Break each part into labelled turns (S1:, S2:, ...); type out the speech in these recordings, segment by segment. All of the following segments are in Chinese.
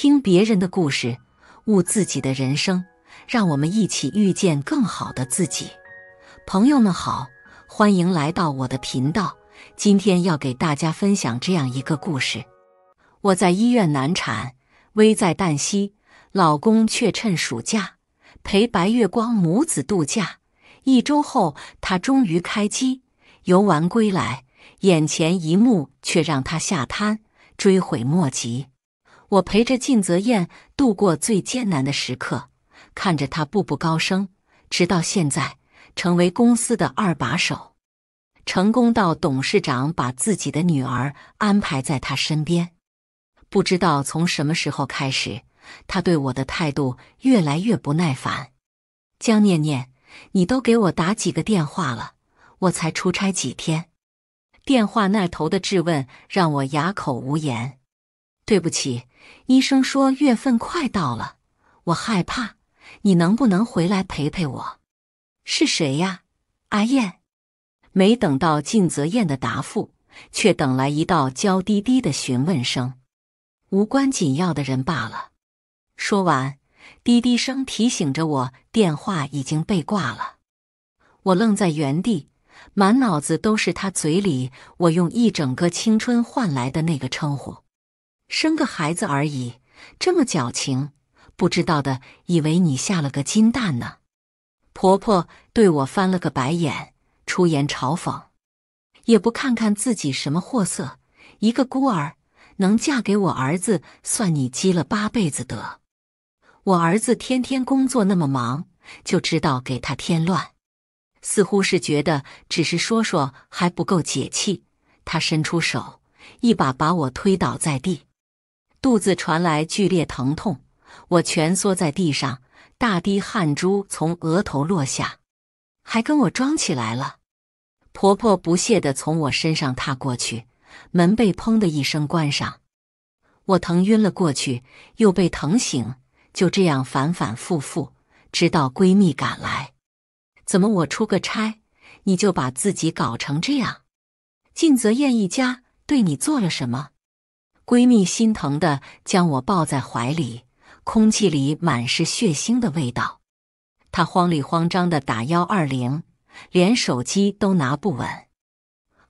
S1: 听别人的故事，悟自己的人生，让我们一起遇见更好的自己。朋友们好，欢迎来到我的频道。今天要给大家分享这样一个故事：我在医院难产，危在旦夕，老公却趁暑假陪白月光母子度假。一周后，他终于开机游玩归来，眼前一幕却让他下瘫，追悔莫及。我陪着靳泽燕度过最艰难的时刻，看着他步步高升，直到现在成为公司的二把手，成功到董事长把自己的女儿安排在他身边。不知道从什么时候开始，他对我的态度越来越不耐烦。江念念，你都给我打几个电话了，我才出差几天？电话那头的质问让我哑口无言。对不起。医生说月份快到了，我害怕。你能不能回来陪陪我？是谁呀？阿燕。没等到晋泽燕的答复，却等来一道娇滴滴的询问声。无关紧要的人罢了。说完，滴滴声提醒着我电话已经被挂了。我愣在原地，满脑子都是他嘴里我用一整个青春换来的那个称呼。生个孩子而已，这么矫情，不知道的以为你下了个金蛋呢。婆婆对我翻了个白眼，出言嘲讽，也不看看自己什么货色，一个孤儿能嫁给我儿子，算你积了八辈子德。我儿子天天工作那么忙，就知道给他添乱，似乎是觉得只是说说还不够解气，他伸出手，一把把我推倒在地。肚子传来剧烈疼痛，我蜷缩在地上，大滴汗珠从额头落下，还跟我装起来了。婆婆不屑的从我身上踏过去，门被砰的一声关上，我疼晕了过去，又被疼醒，就这样反反复复，直到闺蜜赶来。怎么我出个差，你就把自己搞成这样？晋泽燕一家对你做了什么？闺蜜心疼的将我抱在怀里，空气里满是血腥的味道。她慌里慌张的打幺二零，连手机都拿不稳。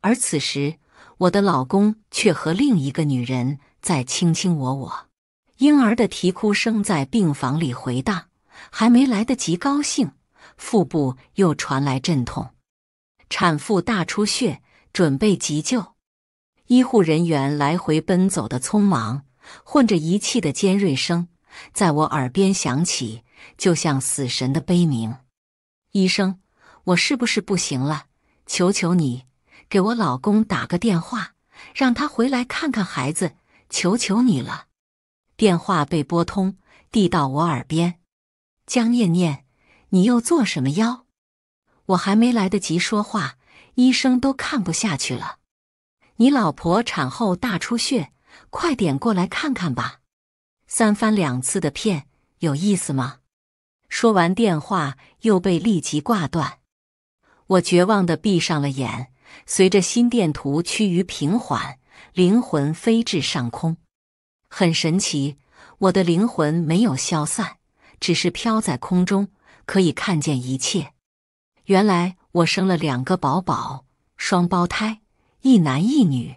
S1: 而此时，我的老公却和另一个女人在卿卿我我。婴儿的啼哭声在病房里回荡，还没来得及高兴，腹部又传来阵痛，产妇大出血，准备急救。医护人员来回奔走的匆忙，混着仪器的尖锐声，在我耳边响起，就像死神的悲鸣。医生，我是不是不行了？求求你，给我老公打个电话，让他回来看看孩子，求求你了。电话被拨通，递到我耳边。江念念，你又做什么妖？我还没来得及说话，医生都看不下去了。你老婆产后大出血，快点过来看看吧！三番两次的骗，有意思吗？说完电话又被立即挂断。我绝望的闭上了眼，随着心电图趋于平缓，灵魂飞至上空。很神奇，我的灵魂没有消散，只是飘在空中，可以看见一切。原来我生了两个宝宝，双胞胎。一男一女，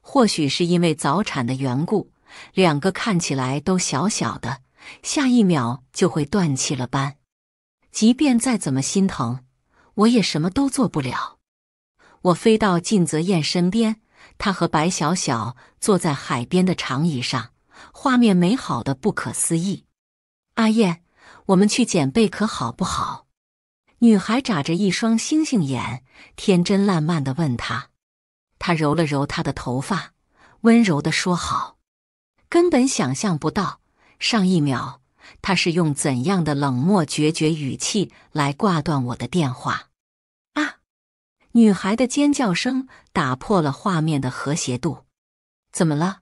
S1: 或许是因为早产的缘故，两个看起来都小小的，下一秒就会断气了。般。即便再怎么心疼，我也什么都做不了。我飞到晋泽燕身边，她和白小小坐在海边的长椅上，画面美好的不可思议。阿燕，我们去捡贝壳好不好？女孩眨着一双星星眼，天真烂漫的问他。他揉了揉她的头发，温柔地说：“好。”根本想象不到，上一秒他是用怎样的冷漠决绝语气来挂断我的电话。啊！女孩的尖叫声打破了画面的和谐度。怎么了？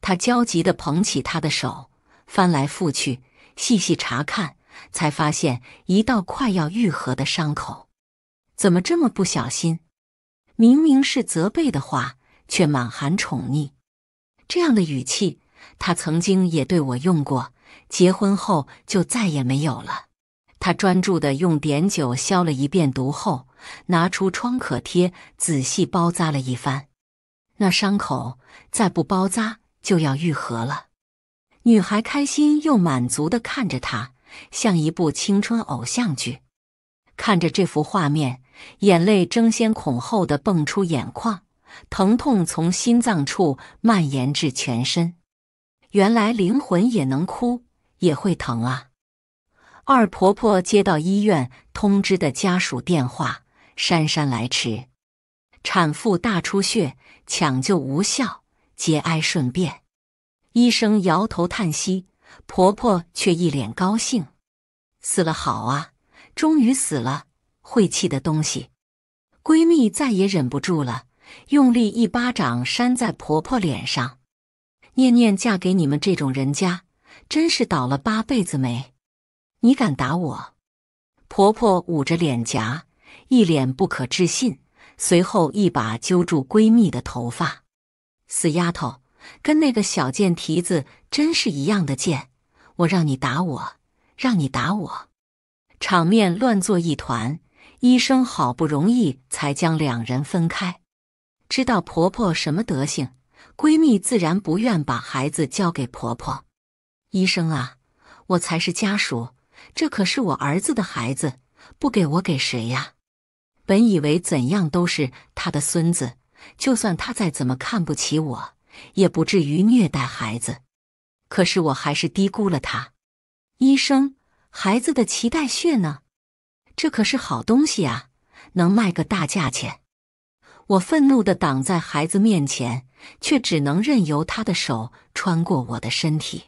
S1: 他焦急地捧起她的手，翻来覆去细细查看，才发现一道快要愈合的伤口。怎么这么不小心？明明是责备的话，却满含宠溺。这样的语气，他曾经也对我用过。结婚后就再也没有了。他专注地用碘酒消了一遍毒后，拿出创可贴仔细包扎了一番。那伤口再不包扎就要愈合了。女孩开心又满足地看着他，像一部青春偶像剧。看着这幅画面，眼泪争先恐后的蹦出眼眶，疼痛从心脏处蔓延至全身。原来灵魂也能哭，也会疼啊！二婆婆接到医院通知的家属电话，姗姗来迟。产妇大出血，抢救无效，节哀顺变。医生摇头叹息，婆婆却一脸高兴：“死了好啊！”终于死了，晦气的东西！闺蜜再也忍不住了，用力一巴掌扇在婆婆脸上。念念嫁给你们这种人家，真是倒了八辈子霉！你敢打我？婆婆捂着脸颊，一脸不可置信，随后一把揪住闺蜜的头发：“死丫头，跟那个小贱蹄子真是一样的贱！我让你打我，让你打我！”场面乱作一团，医生好不容易才将两人分开。知道婆婆什么德行，闺蜜自然不愿把孩子交给婆婆。医生啊，我才是家属，这可是我儿子的孩子，不给我给谁呀？本以为怎样都是他的孙子，就算他再怎么看不起我，也不至于虐待孩子。可是我还是低估了他，医生。孩子的脐带血呢？这可是好东西啊，能卖个大价钱。我愤怒的挡在孩子面前，却只能任由他的手穿过我的身体。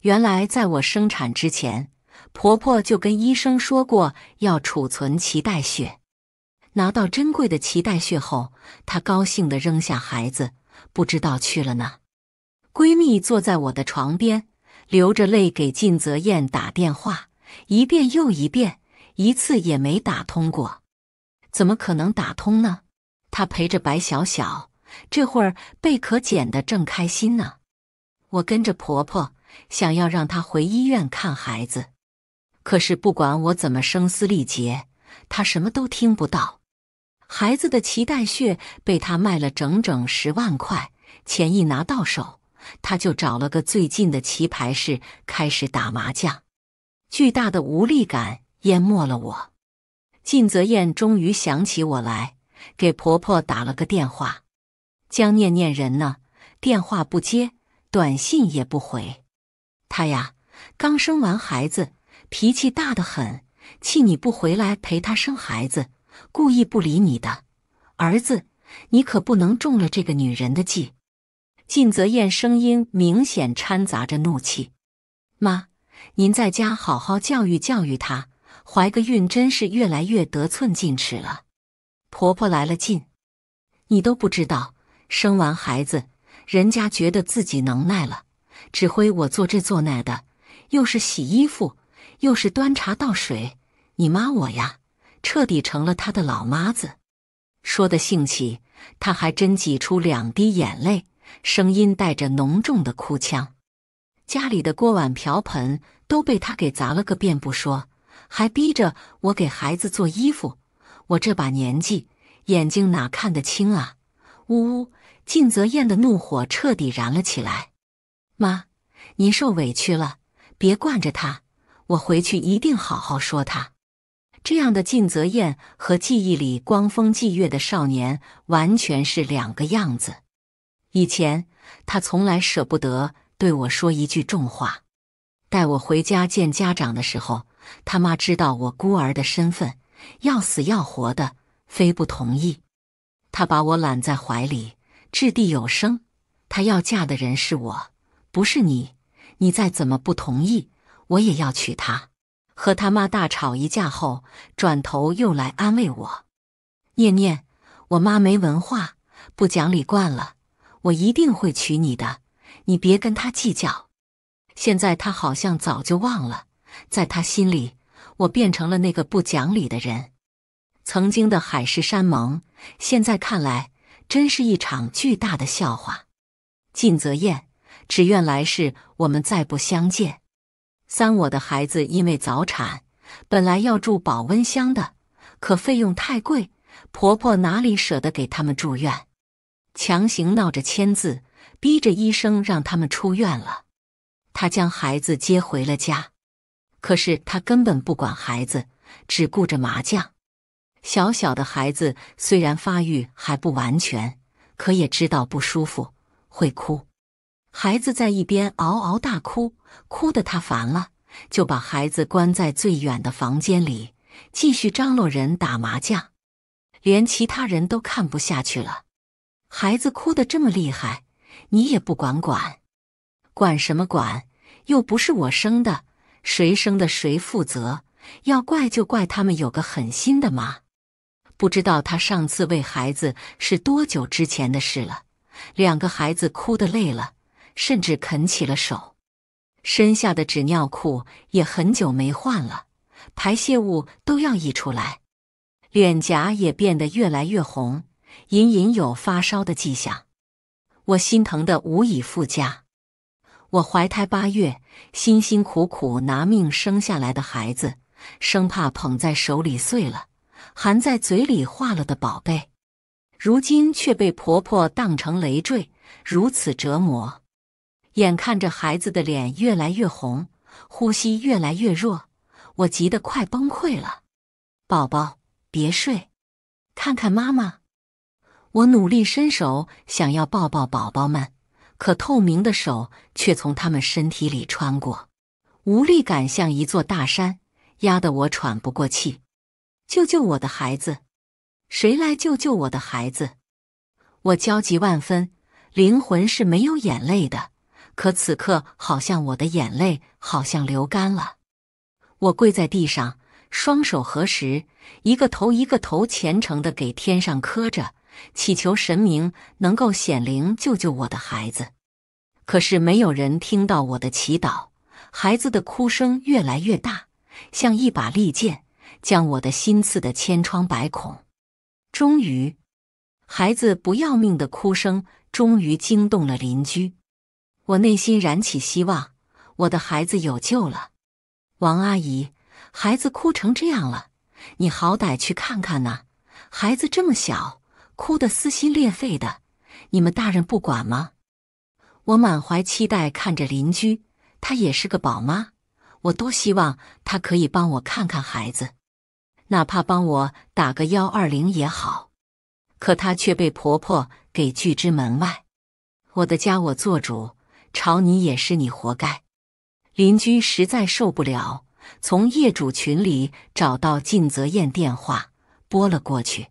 S1: 原来，在我生产之前，婆婆就跟医生说过要储存脐带血。拿到珍贵的脐带血后，她高兴的扔下孩子，不知道去了呢。闺蜜坐在我的床边。流着泪给靳泽燕打电话，一遍又一遍，一次也没打通过。怎么可能打通呢？她陪着白小小，这会儿贝壳捡的正开心呢。我跟着婆婆，想要让她回医院看孩子，可是不管我怎么声嘶力竭，她什么都听不到。孩子的脐带血被他卖了整整十万块，钱一拿到手。他就找了个最近的棋牌室开始打麻将，巨大的无力感淹没了我。靳泽燕终于想起我来，给婆婆打了个电话。江念念人呢？电话不接，短信也不回。她呀，刚生完孩子，脾气大得很，气你不回来陪她生孩子，故意不理你的。儿子，你可不能中了这个女人的计。靳泽燕声音明显掺杂着怒气：“妈，您在家好好教育教育她，怀个孕真是越来越得寸进尺了。”婆婆来了劲，你都不知道，生完孩子人家觉得自己能耐了，指挥我做这做那的，又是洗衣服，又是端茶倒水，你妈我呀，彻底成了她的老妈子。说的兴起，她还真挤出两滴眼泪。声音带着浓重的哭腔，家里的锅碗瓢盆都被他给砸了个遍，不说，还逼着我给孩子做衣服。我这把年纪，眼睛哪看得清啊！呜呜，晋泽燕的怒火彻底燃了起来。妈，您受委屈了，别惯着他，我回去一定好好说他。这样的晋泽燕和记忆里光风霁月的少年完全是两个样子。以前他从来舍不得对我说一句重话。带我回家见家长的时候，他妈知道我孤儿的身份，要死要活的，非不同意。他把我揽在怀里，掷地有声：“他要嫁的人是我，不是你。你再怎么不同意，我也要娶她。”和他妈大吵一架后，转头又来安慰我：“念念，我妈没文化，不讲理惯了。”我一定会娶你的，你别跟他计较。现在他好像早就忘了，在他心里，我变成了那个不讲理的人。曾经的海誓山盟，现在看来真是一场巨大的笑话。尽泽燕，只愿来世我们再不相见。三，我的孩子因为早产，本来要住保温箱的，可费用太贵，婆婆哪里舍得给他们住院？强行闹着签字，逼着医生让他们出院了。他将孩子接回了家，可是他根本不管孩子，只顾着麻将。小小的孩子虽然发育还不完全，可也知道不舒服，会哭。孩子在一边嗷嗷大哭，哭得他烦了，就把孩子关在最远的房间里，继续张罗人打麻将。连其他人都看不下去了。孩子哭得这么厉害，你也不管管？管什么管？又不是我生的，谁生的谁负责？要怪就怪他们有个狠心的妈。不知道他上次喂孩子是多久之前的事了。两个孩子哭得累了，甚至啃起了手。身下的纸尿裤也很久没换了，排泄物都要溢出来，脸颊也变得越来越红。隐隐有发烧的迹象，我心疼的无以复加。我怀胎八月，辛辛苦苦拿命生下来的孩子，生怕捧在手里碎了，含在嘴里化了的宝贝，如今却被婆婆当成累赘，如此折磨。眼看着孩子的脸越来越红，呼吸越来越弱，我急得快崩溃了。宝宝，别睡，看看妈妈。我努力伸手想要抱抱宝宝们，可透明的手却从他们身体里穿过，无力感像一座大山，压得我喘不过气。救救我的孩子！谁来救救我的孩子？我焦急万分，灵魂是没有眼泪的，可此刻好像我的眼泪好像流干了。我跪在地上，双手合十，一个头一个头虔诚的给天上磕着。祈求神明能够显灵救救我的孩子，可是没有人听到我的祈祷。孩子的哭声越来越大，像一把利剑，将我的心刺得千疮百孔。终于，孩子不要命的哭声终于惊动了邻居。我内心燃起希望，我的孩子有救了。王阿姨，孩子哭成这样了，你好歹去看看呐！孩子这么小。哭得撕心裂肺的，你们大人不管吗？我满怀期待看着邻居，她也是个宝妈，我多希望她可以帮我看看孩子，哪怕帮我打个幺二零也好。可她却被婆婆给拒之门外。我的家我做主，吵你也是你活该。邻居实在受不了，从业主群里找到靳泽燕电话，拨了过去。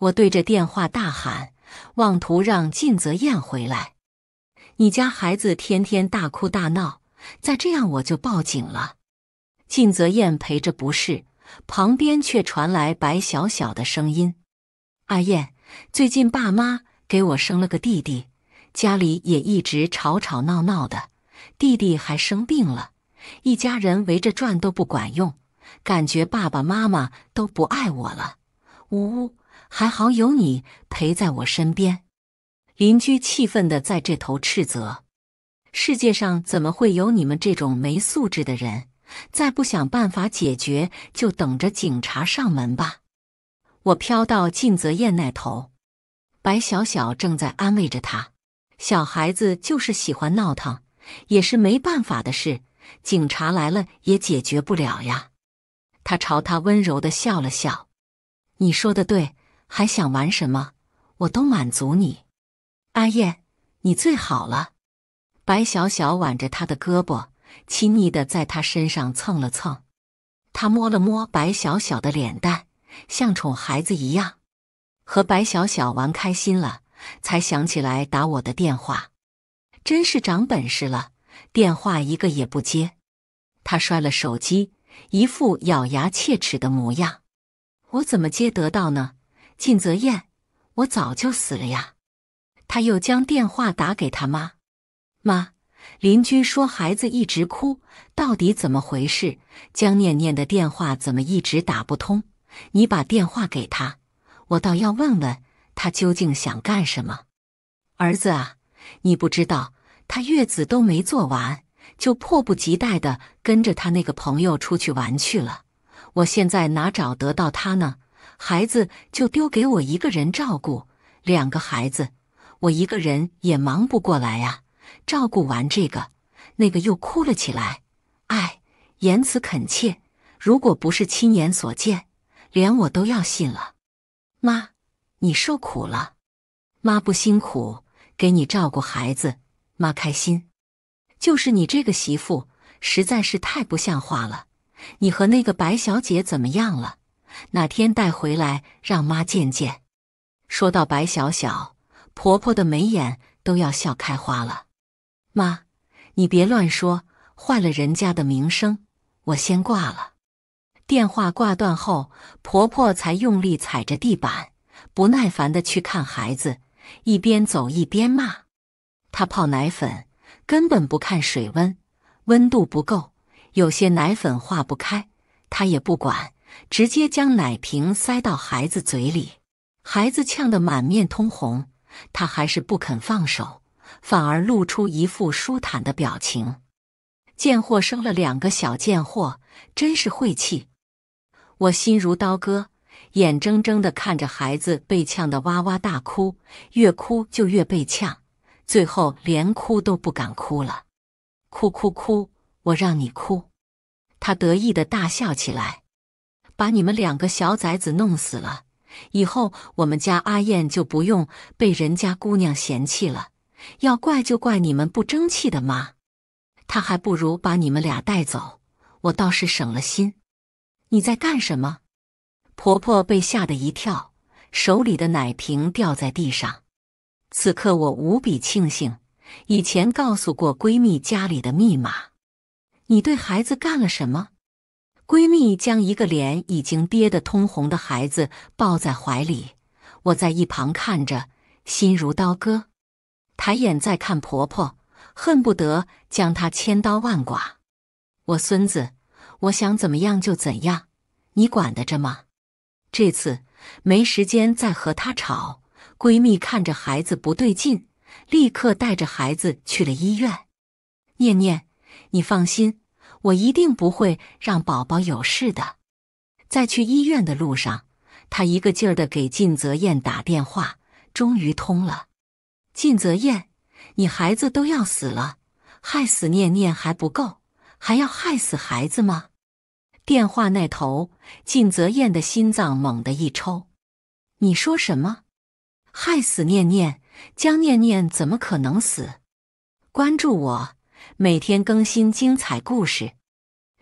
S1: 我对着电话大喊，妄图让靳泽燕回来。你家孩子天天大哭大闹，再这样我就报警了。靳泽燕陪着不是，旁边却传来白小小的声音：“阿燕，最近爸妈给我生了个弟弟，家里也一直吵吵闹闹的，弟弟还生病了，一家人围着转都不管用，感觉爸爸妈妈都不爱我了。”呜呜。还好有你陪在我身边，邻居气愤的在这头斥责：“世界上怎么会有你们这种没素质的人？再不想办法解决，就等着警察上门吧！”我飘到靳泽燕那头，白小小正在安慰着他：“小孩子就是喜欢闹腾，也是没办法的事。警察来了也解决不了呀。”他朝他温柔的笑了笑：“你说的对。”还想玩什么？我都满足你，阿燕，你最好了。白小小挽着他的胳膊，亲昵的在他身上蹭了蹭。他摸了摸白小小的脸蛋，像宠孩子一样。和白小小玩开心了，才想起来打我的电话，真是长本事了。电话一个也不接，他摔了手机，一副咬牙切齿的模样。我怎么接得到呢？晋泽燕，我早就死了呀！他又将电话打给他妈：“妈，邻居说孩子一直哭，到底怎么回事？江念念的电话怎么一直打不通？你把电话给他，我倒要问问他究竟想干什么。儿子啊，你不知道，他月子都没做完，就迫不及待的跟着他那个朋友出去玩去了。我现在哪找得到他呢？”孩子就丢给我一个人照顾，两个孩子，我一个人也忙不过来呀。照顾完这个，那个又哭了起来。哎，言辞恳切，如果不是亲眼所见，连我都要信了。妈，你受苦了。妈不辛苦，给你照顾孩子，妈开心。就是你这个媳妇实在是太不像话了。你和那个白小姐怎么样了？哪天带回来让妈见见。说到白小小，婆婆的眉眼都要笑开花了。妈，你别乱说，坏了人家的名声。我先挂了。电话挂断后，婆婆才用力踩着地板，不耐烦的去看孩子，一边走一边骂：“她泡奶粉根本不看水温，温度不够，有些奶粉化不开，她也不管。”直接将奶瓶塞到孩子嘴里，孩子呛得满面通红，他还是不肯放手，反而露出一副舒坦的表情。贱货生了两个小贱货，真是晦气！我心如刀割，眼睁睁的看着孩子被呛得哇哇大哭，越哭就越被呛，最后连哭都不敢哭了。哭哭哭！我让你哭！他得意的大笑起来。把你们两个小崽子弄死了，以后我们家阿燕就不用被人家姑娘嫌弃了。要怪就怪你们不争气的妈，她还不如把你们俩带走，我倒是省了心。你在干什么？婆婆被吓得一跳，手里的奶瓶掉在地上。此刻我无比庆幸，以前告诉过闺蜜家里的密码。你对孩子干了什么？闺蜜将一个脸已经憋得通红的孩子抱在怀里，我在一旁看着，心如刀割。抬眼再看婆婆，恨不得将她千刀万剐。我孙子，我想怎么样就怎样，你管得着吗？这次没时间再和她吵。闺蜜看着孩子不对劲，立刻带着孩子去了医院。念念，你放心。我一定不会让宝宝有事的。在去医院的路上，他一个劲儿的给靳泽燕打电话，终于通了。靳泽燕，你孩子都要死了，害死念念还不够，还要害死孩子吗？电话那头，靳泽燕的心脏猛地一抽。你说什么？害死念念？江念念怎么可能死？关注我。每天更新精彩故事，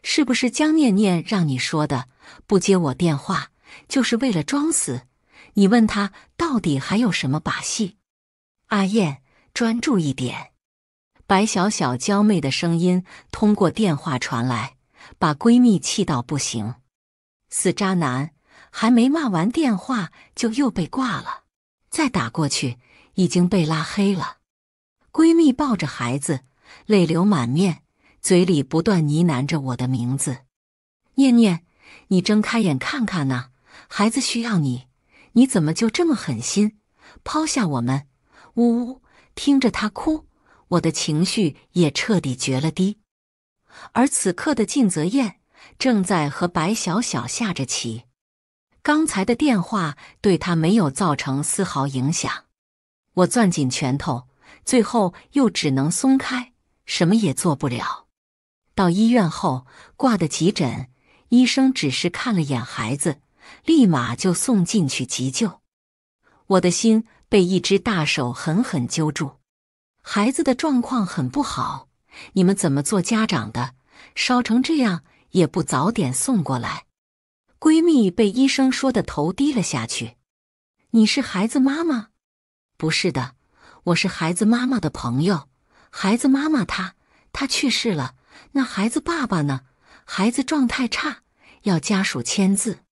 S1: 是不是江念念让你说的？不接我电话就是为了装死？你问他到底还有什么把戏？阿燕，专注一点。白小小娇媚的声音通过电话传来，把闺蜜气到不行。死渣男，还没骂完电话就又被挂了。再打过去已经被拉黑了。闺蜜抱着孩子。泪流满面，嘴里不断呢喃着我的名字：“念念，你睁开眼看看呐，孩子需要你，你怎么就这么狠心抛下我们？”呜呜，听着他哭，我的情绪也彻底绝了堤。而此刻的晋泽燕正在和白小小下着棋，刚才的电话对他没有造成丝毫影响。我攥紧拳头，最后又只能松开。什么也做不了。到医院后挂的急诊，医生只是看了眼孩子，立马就送进去急救。我的心被一只大手狠狠揪住。孩子的状况很不好，你们怎么做家长的？烧成这样也不早点送过来。闺蜜被医生说的头低了下去。你是孩子妈妈？不是的，我是孩子妈妈的朋友。孩子妈妈，她她去世了。那孩子爸爸呢？孩子状态差，要家属签字。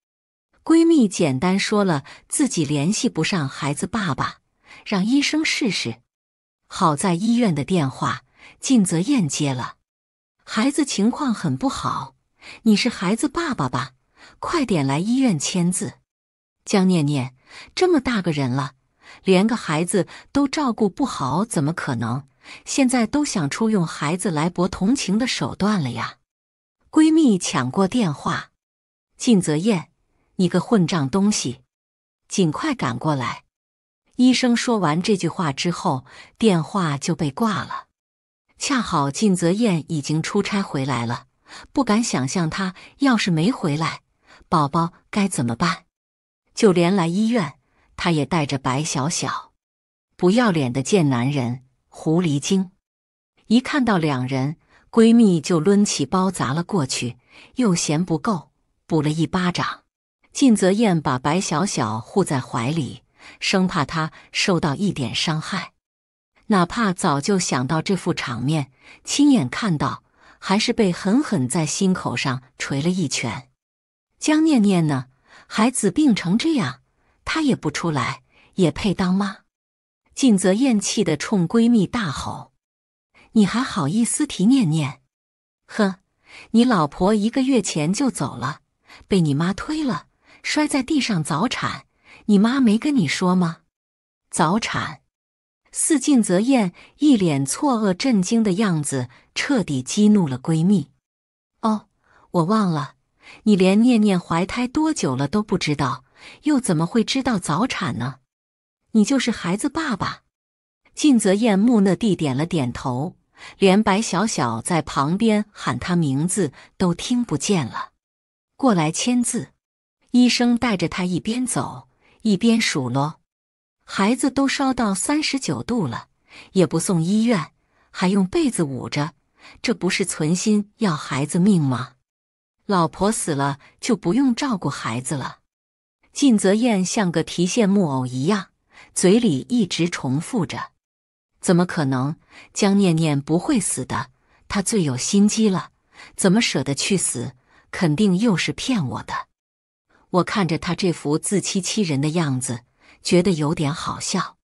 S1: 闺蜜简单说了，自己联系不上孩子爸爸，让医生试试。好在医院的电话，靳泽燕接了。孩子情况很不好，你是孩子爸爸吧？快点来医院签字。江念念这么大个人了，连个孩子都照顾不好，怎么可能？现在都想出用孩子来博同情的手段了呀！闺蜜抢过电话：“靳泽燕，你个混账东西，尽快赶过来！”医生说完这句话之后，电话就被挂了。恰好晋泽燕已经出差回来了，不敢想象他要是没回来，宝宝该怎么办？就连来医院，他也带着白小小。不要脸的贱男人！狐狸精一看到两人，闺蜜就抡起包砸了过去，又嫌不够，补了一巴掌。靳泽燕把白小小护在怀里，生怕她受到一点伤害。哪怕早就想到这副场面，亲眼看到，还是被狠狠在心口上捶了一拳。江念念呢？孩子病成这样，她也不出来，也配当妈？晋泽燕气的冲闺蜜大吼：“你还好意思提念念？呵，你老婆一个月前就走了，被你妈推了，摔在地上早产，你妈没跟你说吗？早产！”四晋泽燕一脸错愕、震惊的样子，彻底激怒了闺蜜。哦，我忘了，你连念念怀胎多久了都不知道，又怎么会知道早产呢？你就是孩子爸爸，靳泽燕木讷地点了点头，连白小小在旁边喊他名字都听不见了。过来签字，医生带着他一边走一边数落：“孩子都烧到三十九度了，也不送医院，还用被子捂着，这不是存心要孩子命吗？”老婆死了就不用照顾孩子了，靳泽燕像个提线木偶一样。嘴里一直重复着：“怎么可能？江念念不会死的。她最有心机了，怎么舍得去死？肯定又是骗我的。”我看着他这副自欺欺人的样子，觉得有点好笑。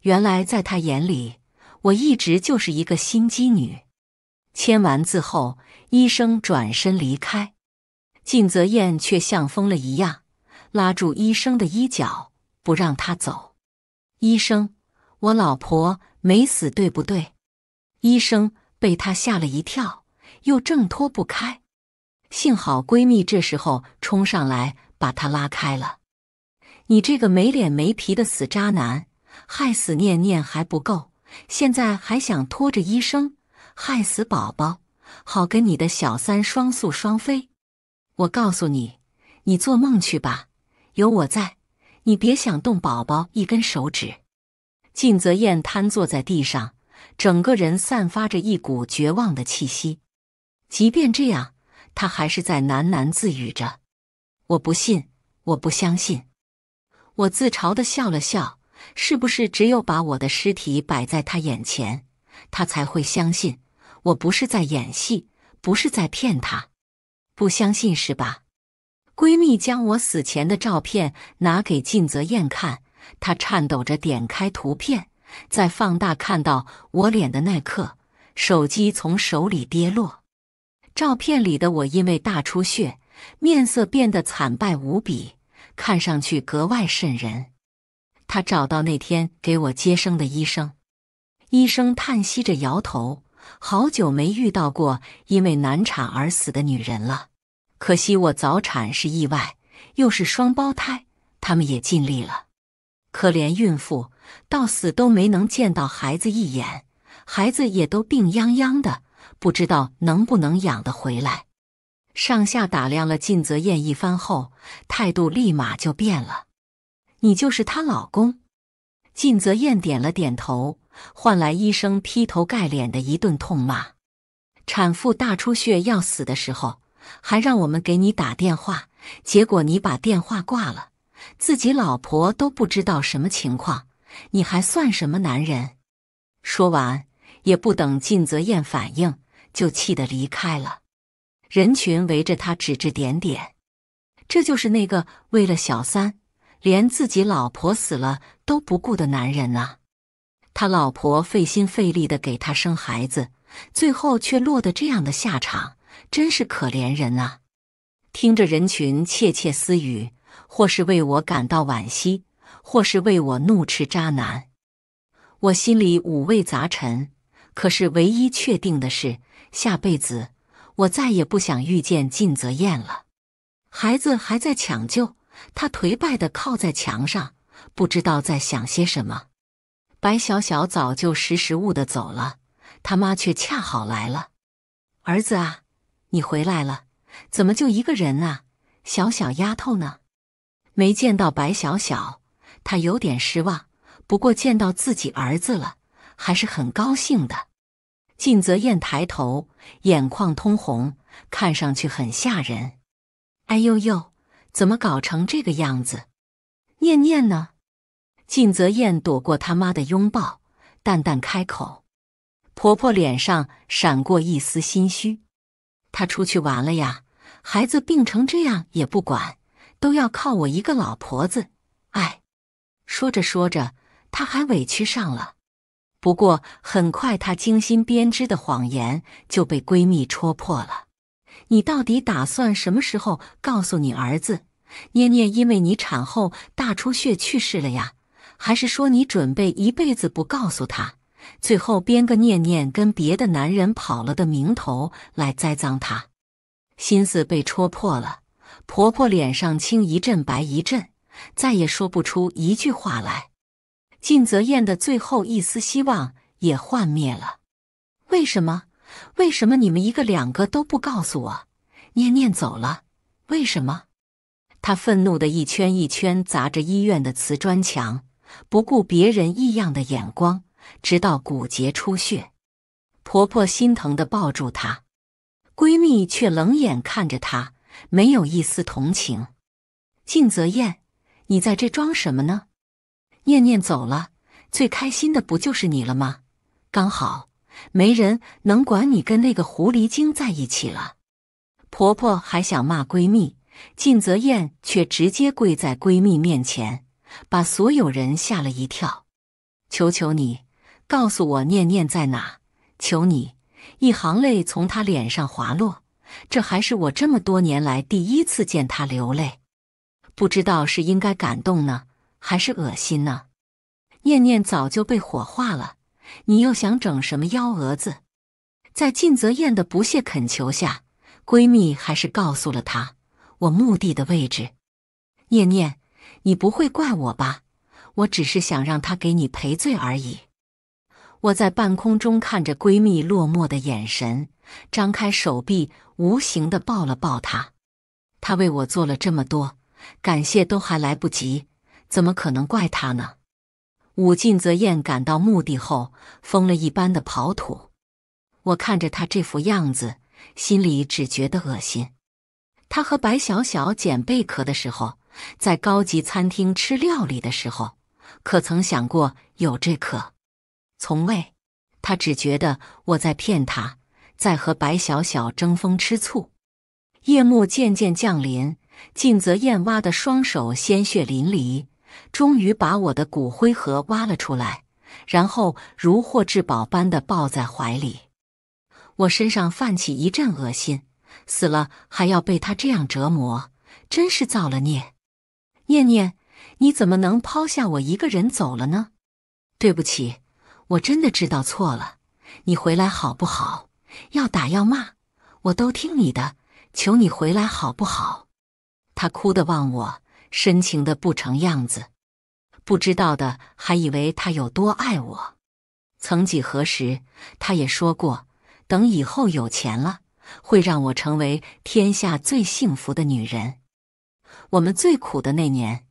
S1: 原来在他眼里，我一直就是一个心机女。签完字后，医生转身离开，靳泽燕却像疯了一样，拉住医生的衣角，不让他走。医生，我老婆没死，对不对？医生被他吓了一跳，又挣脱不开，幸好闺蜜这时候冲上来把他拉开了。你这个没脸没皮的死渣男，害死念念还不够，现在还想拖着医生害死宝宝，好跟你的小三双宿双飞？我告诉你，你做梦去吧，有我在。你别想动宝宝一根手指！靳泽燕瘫坐在地上，整个人散发着一股绝望的气息。即便这样，他还是在喃喃自语着：“我不信，我不相信。”我自嘲的笑了笑：“是不是只有把我的尸体摆在他眼前，他才会相信我不是在演戏，不是在骗他？不相信是吧？”闺蜜将我死前的照片拿给晋泽燕看，她颤抖着点开图片，在放大看到我脸的那刻，手机从手里跌落。照片里的我因为大出血，面色变得惨白无比，看上去格外瘆人。他找到那天给我接生的医生，医生叹息着摇头：“好久没遇到过因为难产而死的女人了。”可惜我早产是意外，又是双胞胎，他们也尽力了。可怜孕妇到死都没能见到孩子一眼，孩子也都病殃殃的，不知道能不能养得回来。上下打量了靳泽燕一番后，态度立马就变了。你就是她老公？靳泽燕点了点头，换来医生劈头盖脸的一顿痛骂。产妇大出血要死的时候。还让我们给你打电话，结果你把电话挂了，自己老婆都不知道什么情况，你还算什么男人？说完，也不等靳泽彦反应，就气得离开了。人群围着他指指点点，这就是那个为了小三，连自己老婆死了都不顾的男人呐！他老婆费心费力的给他生孩子，最后却落得这样的下场。真是可怜人啊！听着人群窃窃私语，或是为我感到惋惜，或是为我怒斥渣男，我心里五味杂陈。可是唯一确定的是，下辈子我再也不想遇见靳泽彦了。孩子还在抢救，他颓败的靠在墙上，不知道在想些什么。白小小早就识时务的走了，他妈却恰好来了。儿子啊！你回来了，怎么就一个人啊？小小丫头呢？没见到白小小，她有点失望。不过见到自己儿子了，还是很高兴的。靳泽燕抬头，眼眶通红，看上去很吓人。哎呦呦，怎么搞成这个样子？念念呢？靳泽燕躲过他妈的拥抱，淡淡开口。婆婆脸上闪过一丝心虚。他出去玩了呀，孩子病成这样也不管，都要靠我一个老婆子，哎，说着说着，她还委屈上了。不过很快，她精心编织的谎言就被闺蜜戳破了。你到底打算什么时候告诉你儿子，念念因为你产后大出血去世了呀？还是说你准备一辈子不告诉他？最后编个念念跟别的男人跑了的名头来栽赃她，心思被戳破了。婆婆脸上青一阵白一阵，再也说不出一句话来。靳泽燕的最后一丝希望也幻灭了。为什么？为什么你们一个两个都不告诉我？念念走了，为什么？她愤怒的一圈一圈砸着医院的瓷砖墙，不顾别人异样的眼光。直到骨节出血，婆婆心疼地抱住她，闺蜜却冷眼看着她，没有一丝同情。静泽燕，你在这装什么呢？念念走了，最开心的不就是你了吗？刚好没人能管你跟那个狐狸精在一起了。婆婆还想骂闺蜜，静泽燕却直接跪在闺蜜面前，把所有人吓了一跳。求求你！告诉我念念在哪？求你！一行泪从他脸上滑落，这还是我这么多年来第一次见他流泪。不知道是应该感动呢，还是恶心呢？念念早就被火化了，你又想整什么幺蛾子？在晋泽燕的不懈恳求下，闺蜜还是告诉了她我墓地的位置。念念，你不会怪我吧？我只是想让他给你赔罪而已。我在半空中看着闺蜜落寞的眼神，张开手臂，无形的抱了抱她。她为我做了这么多，感谢都还来不及，怎么可能怪她呢？武进泽燕赶到墓地后，疯了一般的刨土。我看着他这副样子，心里只觉得恶心。他和白小小捡贝壳的时候，在高级餐厅吃料理的时候，可曾想过有这课？从未，他只觉得我在骗他，在和白小小争风吃醋。夜幕渐渐降临，晋泽燕挖的双手鲜血淋漓，终于把我的骨灰盒挖了出来，然后如获至宝般的抱在怀里。我身上泛起一阵恶心，死了还要被他这样折磨，真是造了孽。念念，你怎么能抛下我一个人走了呢？对不起。我真的知道错了，你回来好不好？要打要骂，我都听你的。求你回来好不好？他哭的望我，深情的不成样子，不知道的还以为他有多爱我。曾几何时，他也说过，等以后有钱了，会让我成为天下最幸福的女人。我们最苦的那年。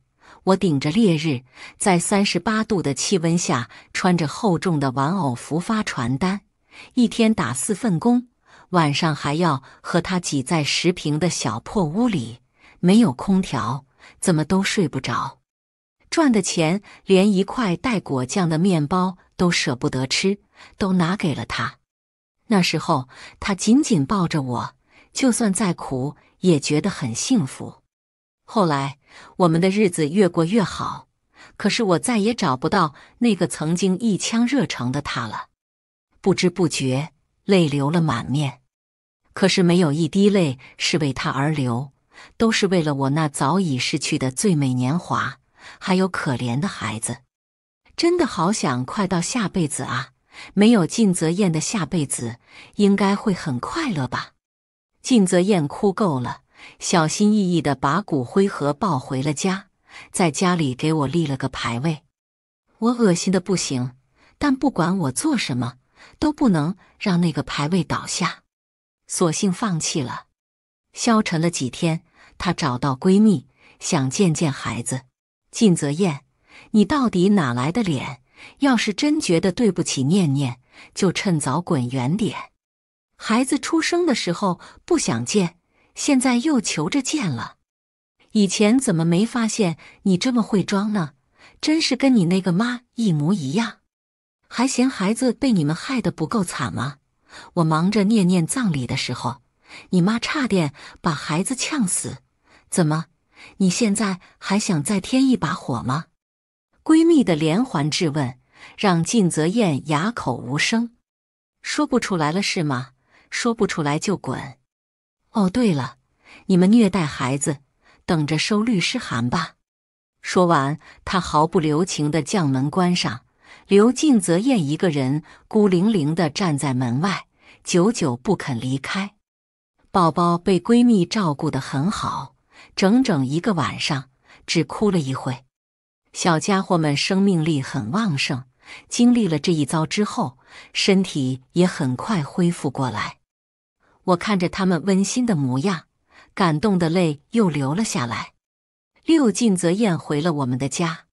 S1: 我顶着烈日，在三十八度的气温下，穿着厚重的玩偶服发传单，一天打四份工，晚上还要和他挤在十平的小破屋里，没有空调，怎么都睡不着。赚的钱连一块带果酱的面包都舍不得吃，都拿给了他。那时候他紧紧抱着我，就算再苦也觉得很幸福。后来。我们的日子越过越好，可是我再也找不到那个曾经一腔热诚的他了。不知不觉，泪流了满面，可是没有一滴泪是为他而流，都是为了我那早已逝去的最美年华，还有可怜的孩子。真的好想快到下辈子啊！没有靳泽燕的下辈子，应该会很快乐吧？靳泽燕哭够了。小心翼翼地把骨灰盒抱回了家，在家里给我立了个牌位。我恶心的不行，但不管我做什么，都不能让那个牌位倒下。索性放弃了，消沉了几天。她找到闺蜜，想见见孩子。靳泽燕，你到底哪来的脸？要是真觉得对不起念念，就趁早滚远点。孩子出生的时候不想见。现在又求着见了，以前怎么没发现你这么会装呢？真是跟你那个妈一模一样，还嫌孩子被你们害得不够惨吗？我忙着念念葬礼的时候，你妈差点把孩子呛死。怎么，你现在还想再添一把火吗？闺蜜的连环质问让靳泽燕哑口无声，说不出来了是吗？说不出来就滚。哦，对了，你们虐待孩子，等着收律师函吧！说完，他毫不留情地将门关上。刘静泽燕一个人孤零零地站在门外，久久不肯离开。宝宝被闺蜜照顾得很好，整整一个晚上只哭了一会。小家伙们生命力很旺盛，经历了这一遭之后，身体也很快恢复过来。我看着他们温馨的模样，感动的泪又流了下来。六进则咽回了我们的家，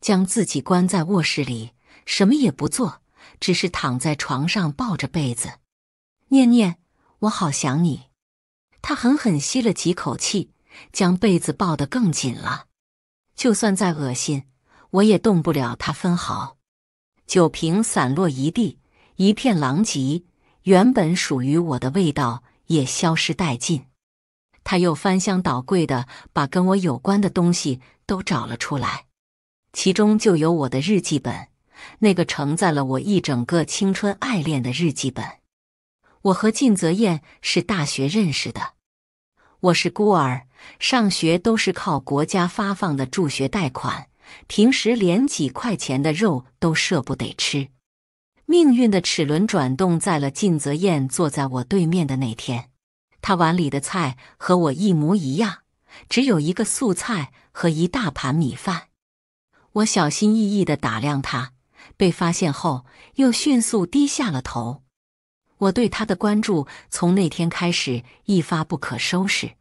S1: 将自己关在卧室里，什么也不做，只是躺在床上抱着被子。念念，我好想你。他狠狠吸了几口气，将被子抱得更紧了。就算再恶心，我也动不了他分毫。酒瓶散落一地，一片狼藉。原本属于我的味道也消失殆尽，他又翻箱倒柜的把跟我有关的东西都找了出来，其中就有我的日记本，那个承载了我一整个青春爱恋的日记本。我和晋泽燕是大学认识的，我是孤儿，上学都是靠国家发放的助学贷款，平时连几块钱的肉都舍不得吃。命运的齿轮转动在了晋泽燕坐在我对面的那天，他碗里的菜和我一模一样，只有一个素菜和一大盘米饭。我小心翼翼的打量他，被发现后又迅速低下了头。我对他的关注从那天开始一发不可收拾，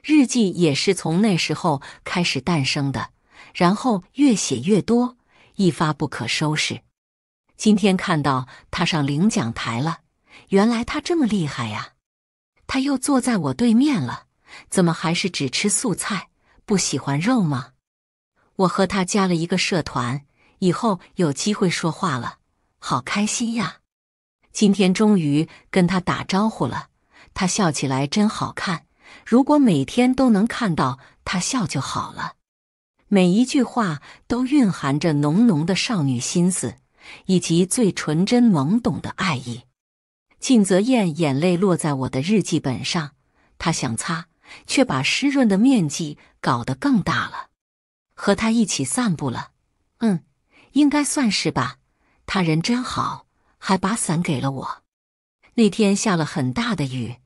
S1: 日记也是从那时候开始诞生的，然后越写越多，一发不可收拾。今天看到他上领奖台了，原来他这么厉害呀！他又坐在我对面了，怎么还是只吃素菜？不喜欢肉吗？我和他加了一个社团，以后有机会说话了，好开心呀！今天终于跟他打招呼了，他笑起来真好看。如果每天都能看到他笑就好了。每一句话都蕴含着浓浓的少女心思。以及最纯真懵懂的爱意，晋泽燕眼泪落在我的日记本上，她想擦，却把湿润的面积搞得更大了。和他一起散步了，嗯，应该算是吧。他人真好，还把伞给了我。那天下了很大的雨，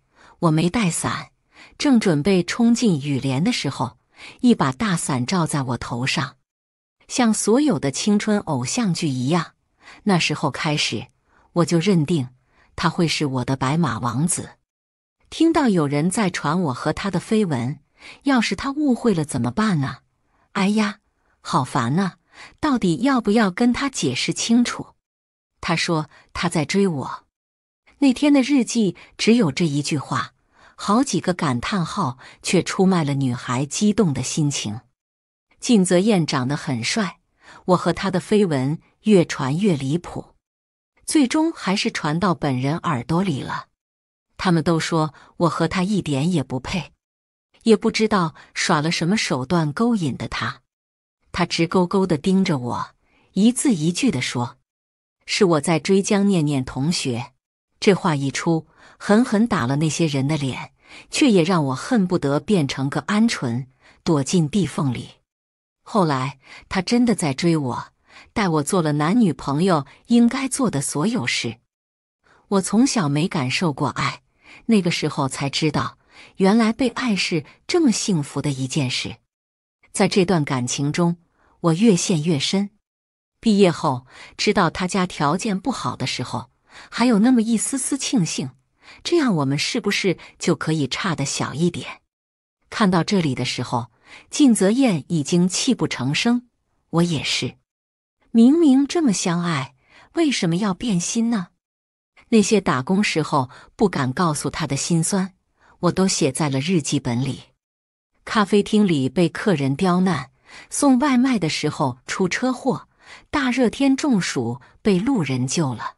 S1: 我没带伞，正准备冲进雨帘的时候，一把大伞罩在我头上，像所有的青春偶像剧一样。那时候开始，我就认定他会是我的白马王子。听到有人在传我和他的绯闻，要是他误会了怎么办啊？哎呀，好烦啊！到底要不要跟他解释清楚？他说他在追我。那天的日记只有这一句话，好几个感叹号却出卖了女孩激动的心情。晋泽彦长得很帅，我和他的绯闻。越传越离谱，最终还是传到本人耳朵里了。他们都说我和他一点也不配，也不知道耍了什么手段勾引的他。他直勾勾的盯着我，一字一句的说：“是我在追江念念同学。”这话一出，狠狠打了那些人的脸，却也让我恨不得变成个鹌鹑，躲进地缝里。后来，他真的在追我。带我做了男女朋友应该做的所有事，我从小没感受过爱，那个时候才知道，原来被爱是这么幸福的一件事。在这段感情中，我越陷越深。毕业后知道他家条件不好的时候，还有那么一丝丝庆幸，这样我们是不是就可以差的小一点？看到这里的时候，靳泽燕已经泣不成声，我也是。明明这么相爱，为什么要变心呢？那些打工时候不敢告诉他的心酸，我都写在了日记本里。咖啡厅里被客人刁难，送外卖的时候出车祸，大热天中暑被路人救了，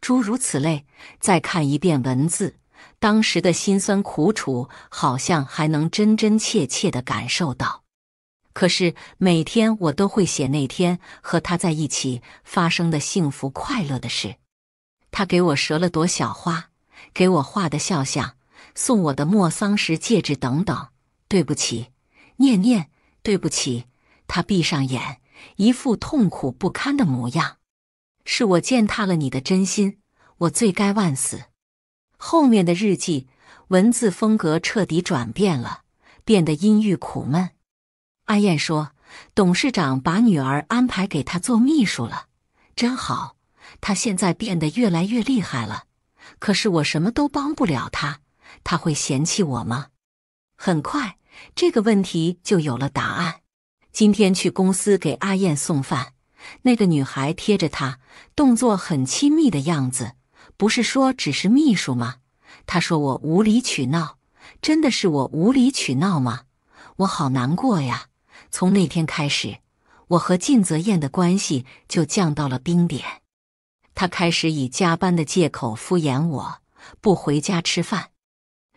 S1: 诸如此类。再看一遍文字，当时的辛酸苦楚，好像还能真真切切的感受到。可是每天我都会写那天和他在一起发生的幸福快乐的事，他给我折了朵小花，给我画的肖像，送我的莫桑石戒指等等。对不起，念念，对不起。他闭上眼，一副痛苦不堪的模样。是我践踏了你的真心，我罪该万死。后面的日记文字风格彻底转变了，变得阴郁苦闷。阿燕说：“董事长把女儿安排给她做秘书了，真好。她现在变得越来越厉害了。可是我什么都帮不了她，她会嫌弃我吗？”很快，这个问题就有了答案。今天去公司给阿燕送饭，那个女孩贴着她，动作很亲密的样子。不是说只是秘书吗？她说我无理取闹，真的是我无理取闹吗？我好难过呀。从那天开始，我和靳泽燕的关系就降到了冰点。他开始以加班的借口敷衍我，不回家吃饭。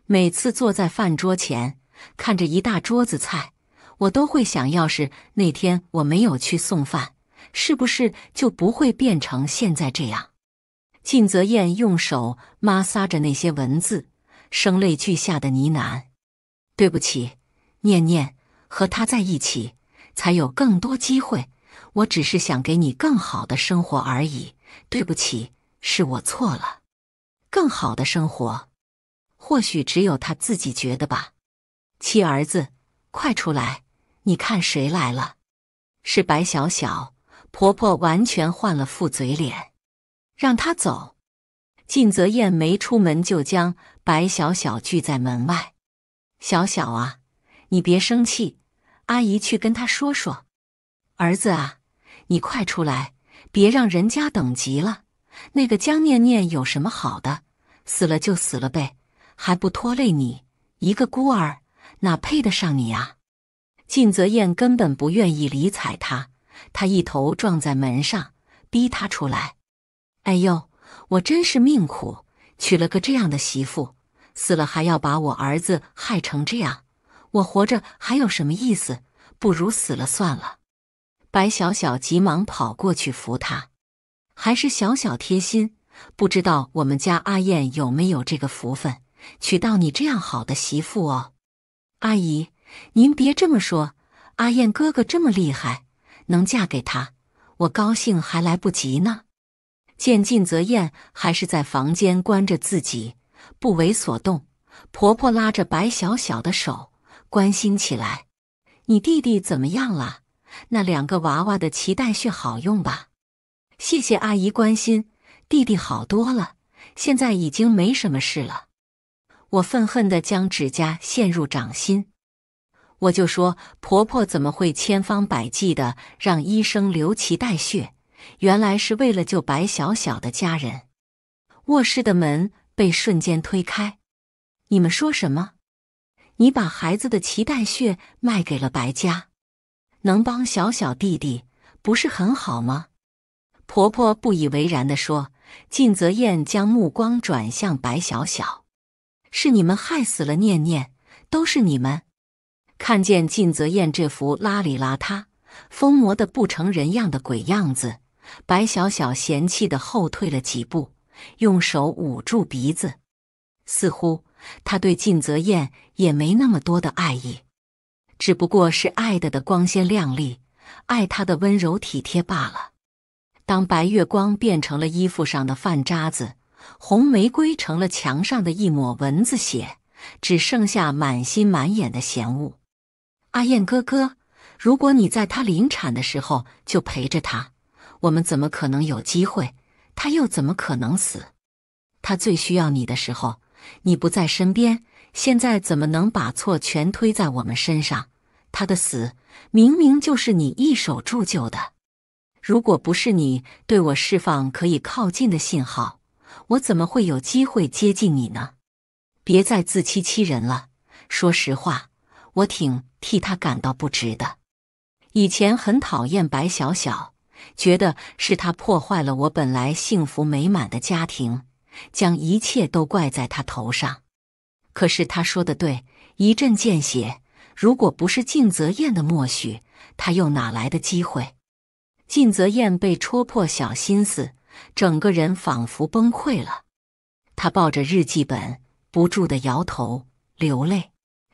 S1: 每次坐在饭桌前，看着一大桌子菜，我都会想：要是那天我没有去送饭，是不是就不会变成现在这样？靳泽燕用手抹挲着那些文字，声泪俱下的呢喃：“对不起，念念。”和他在一起才有更多机会。我只是想给你更好的生活而已。对不起，是我错了。更好的生活，或许只有他自己觉得吧。七儿子，快出来！你看谁来了？是白小小。婆婆完全换了副嘴脸，让她走。靳泽燕没出门就将白小小拒在门外。小小啊！你别生气，阿姨去跟他说说。儿子啊，你快出来，别让人家等急了。那个江念念有什么好的？死了就死了呗，还不拖累你一个孤儿，哪配得上你啊？靳泽燕根本不愿意理睬他，他一头撞在门上，逼他出来。哎呦，我真是命苦，娶了个这样的媳妇，死了还要把我儿子害成这样。我活着还有什么意思？不如死了算了。白小小急忙跑过去扶他，还是小小贴心。不知道我们家阿燕有没有这个福分，娶到你这样好的媳妇哦。阿姨，您别这么说。阿燕哥哥这么厉害，能嫁给他，我高兴还来不及呢。见晋泽燕还是在房间关着自己，不为所动。婆婆拉着白小小的手。关心起来，你弟弟怎么样了？那两个娃娃的脐带血好用吧？谢谢阿姨关心，弟弟好多了，现在已经没什么事了。我愤恨地将指甲陷入掌心。我就说，婆婆怎么会千方百计地让医生留脐带血？原来是为了救白小小的家人。卧室的门被瞬间推开，你们说什么？你把孩子的脐带血卖给了白家，能帮小小弟弟，不是很好吗？婆婆不以为然的说。靳泽燕将目光转向白小小，是你们害死了念念，都是你们！看见靳泽燕这副邋里邋遢、疯魔的不成人样的鬼样子，白小小嫌弃的后退了几步，用手捂住鼻子，似乎。他对靳泽燕也没那么多的爱意，只不过是爱的的光鲜亮丽，爱他的温柔体贴罢了。当白月光变成了衣服上的饭渣子，红玫瑰成了墙上的一抹蚊子血，只剩下满心满眼的嫌恶。阿彦哥哥，如果你在他临产的时候就陪着他，我们怎么可能有机会？他又怎么可能死？他最需要你的时候。你不在身边，现在怎么能把错全推在我们身上？他的死明明就是你一手铸就的。如果不是你对我释放可以靠近的信号，我怎么会有机会接近你呢？别再自欺欺人了。说实话，我挺替他感到不值的。以前很讨厌白小小，觉得是他破坏了我本来幸福美满的家庭。将一切都怪在他头上，可是他说的对，一针见血。如果不是靳泽彦的默许，他又哪来的机会？靳泽彦被戳破小心思，整个人仿佛崩溃了。他抱着日记本，不住的摇头流泪。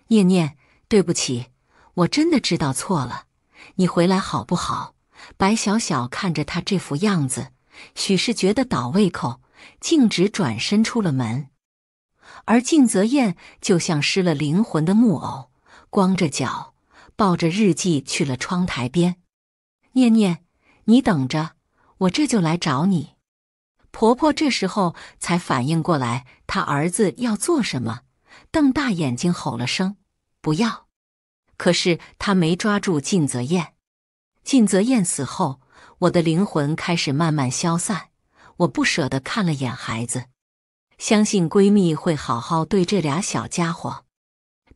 S1: 念念，对不起，我真的知道错了。你回来好不好？白小小看着他这副样子，许是觉得倒胃口。径直转身出了门，而靳泽燕就像失了灵魂的木偶，光着脚抱着日记去了窗台边。念念，你等着，我这就来找你。婆婆这时候才反应过来，她儿子要做什么，瞪大眼睛吼了声：“不要！”可是她没抓住靳泽燕。靳泽燕死后，我的灵魂开始慢慢消散。我不舍得看了眼孩子，相信闺蜜会好好对这俩小家伙。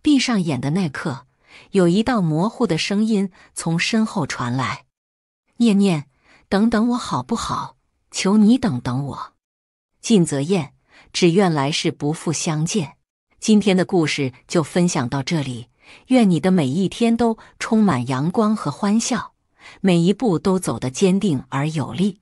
S1: 闭上眼的那刻，有一道模糊的声音从身后传来：“念念，等等我好不好？求你等等我。”尽则厌，只愿来世不复相见。今天的故事就分享到这里，愿你的每一天都充满阳光和欢笑，每一步都走得坚定而有力。